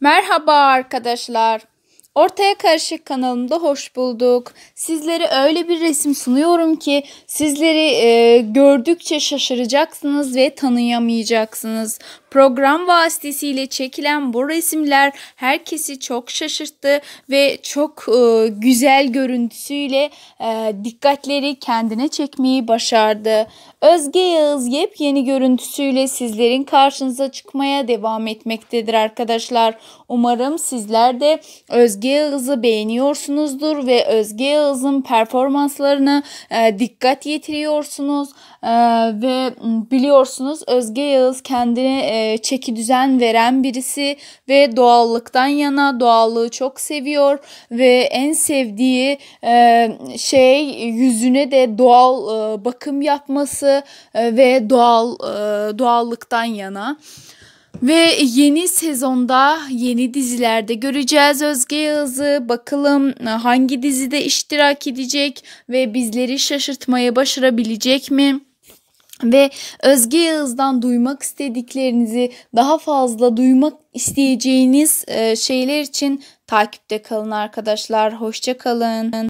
Merhaba arkadaşlar. Ortaya Karışık kanalımda hoş bulduk. Sizlere öyle bir resim sunuyorum ki sizleri e, gördükçe şaşıracaksınız ve tanıyamayacaksınız. Program vasıtasıyla çekilen bu resimler herkesi çok şaşırttı ve çok e, güzel görüntüsüyle e, dikkatleri kendine çekmeyi başardı. Özge Yağız yepyeni görüntüsüyle sizlerin karşınıza çıkmaya devam etmektedir arkadaşlar. Umarım sizler de Özge Özge Yağız'ı beğeniyorsunuzdur ve Özge Yağız'ın performanslarını e, dikkat yetiriyorsunuz e, ve biliyorsunuz Özge Yağız kendine e, çeki düzen veren birisi ve doğallıktan yana doğallığı çok seviyor ve en sevdiği e, şey yüzüne de doğal e, bakım yapması e, ve doğal e, doğallıktan yana. Ve yeni sezonda yeni dizilerde göreceğiz Özge Yağız'ı. Bakalım e, hangi dizide iştirak edecek ve bizleri şaşırtmaya başarabilecek mi? Ve Özge Yağız'dan duymak istediklerinizi daha fazla duymak isteyeceğiniz e, şeyler için takipte kalın arkadaşlar. hoşçakalın.